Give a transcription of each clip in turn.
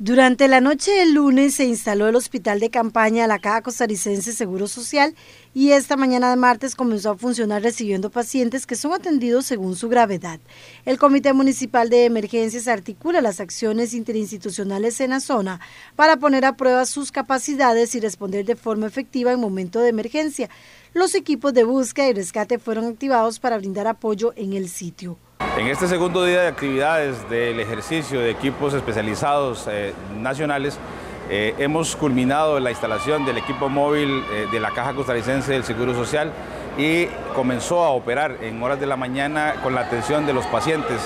Durante la noche del lunes se instaló el hospital de campaña la Caja Costarricense Seguro Social y esta mañana de martes comenzó a funcionar recibiendo pacientes que son atendidos según su gravedad. El Comité Municipal de Emergencias articula las acciones interinstitucionales en la zona para poner a prueba sus capacidades y responder de forma efectiva en momento de emergencia. Los equipos de búsqueda y rescate fueron activados para brindar apoyo en el sitio. En este segundo día de actividades del ejercicio de equipos especializados eh, nacionales, eh, hemos culminado la instalación del equipo móvil eh, de la Caja Costarricense del Seguro Social y comenzó a operar en horas de la mañana con la atención de los pacientes,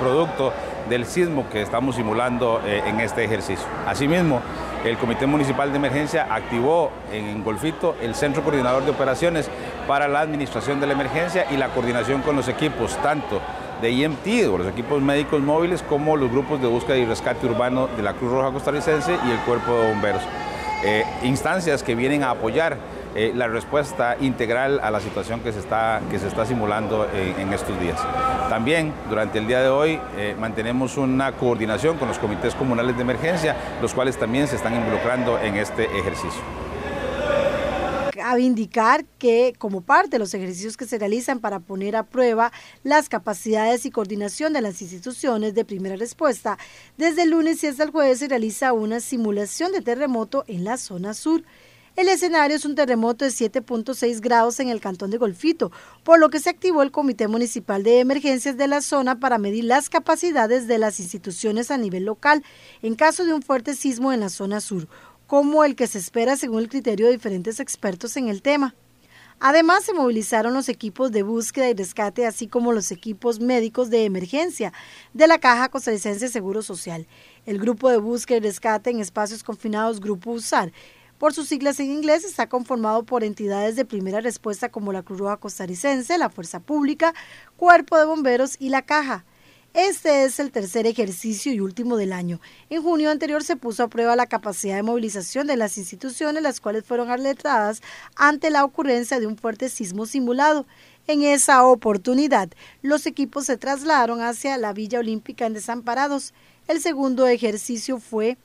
producto del sismo que estamos simulando en este ejercicio. Asimismo, el Comité Municipal de Emergencia activó en Golfito el Centro Coordinador de Operaciones para la Administración de la Emergencia y la coordinación con los equipos, tanto de IMT, e o los equipos médicos móviles, como los grupos de búsqueda y rescate urbano de la Cruz Roja Costarricense y el Cuerpo de Bomberos. Eh, instancias que vienen a apoyar eh, la respuesta integral a la situación que se está, que se está simulando en, estos días. También durante el día de hoy eh, mantenemos una coordinación con los comités comunales de emergencia, los cuales también se están involucrando en este ejercicio a indicar que como parte de los ejercicios que se realizan para poner a prueba las capacidades y coordinación de las instituciones de primera respuesta, desde el lunes y hasta el jueves se realiza una simulación de terremoto en la zona sur. El escenario es un terremoto de 7.6 grados en el cantón de Golfito, por lo que se activó el Comité Municipal de Emergencias de la zona para medir las capacidades de las instituciones a nivel local en caso de un fuerte sismo en la zona sur como el que se espera según el criterio de diferentes expertos en el tema. Además, se movilizaron los equipos de búsqueda y rescate, así como los equipos médicos de emergencia de la Caja Costarricense de Seguro Social, el Grupo de Búsqueda y Rescate en Espacios Confinados, Grupo USAR. Por sus siglas en inglés, está conformado por entidades de primera respuesta como la Cruz Roja Costarricense, la Fuerza Pública, Cuerpo de Bomberos y la Caja. Este es el tercer ejercicio y último del año. En junio anterior se puso a prueba la capacidad de movilización de las instituciones, las cuales fueron alertadas ante la ocurrencia de un fuerte sismo simulado. En esa oportunidad, los equipos se trasladaron hacia la Villa Olímpica en Desamparados. El segundo ejercicio fue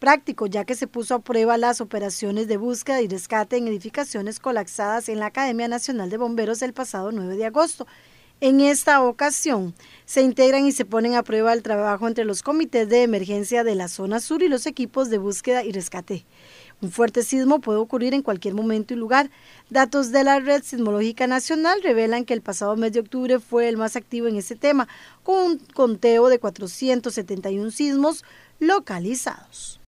práctico, ya que se puso a prueba las operaciones de búsqueda y rescate en edificaciones colapsadas en la Academia Nacional de Bomberos el pasado 9 de agosto. En esta ocasión, se integran y se ponen a prueba el trabajo entre los comités de emergencia de la zona sur y los equipos de búsqueda y rescate. Un fuerte sismo puede ocurrir en cualquier momento y lugar. Datos de la Red Sismológica Nacional revelan que el pasado mes de octubre fue el más activo en este tema, con un conteo de 471 sismos localizados.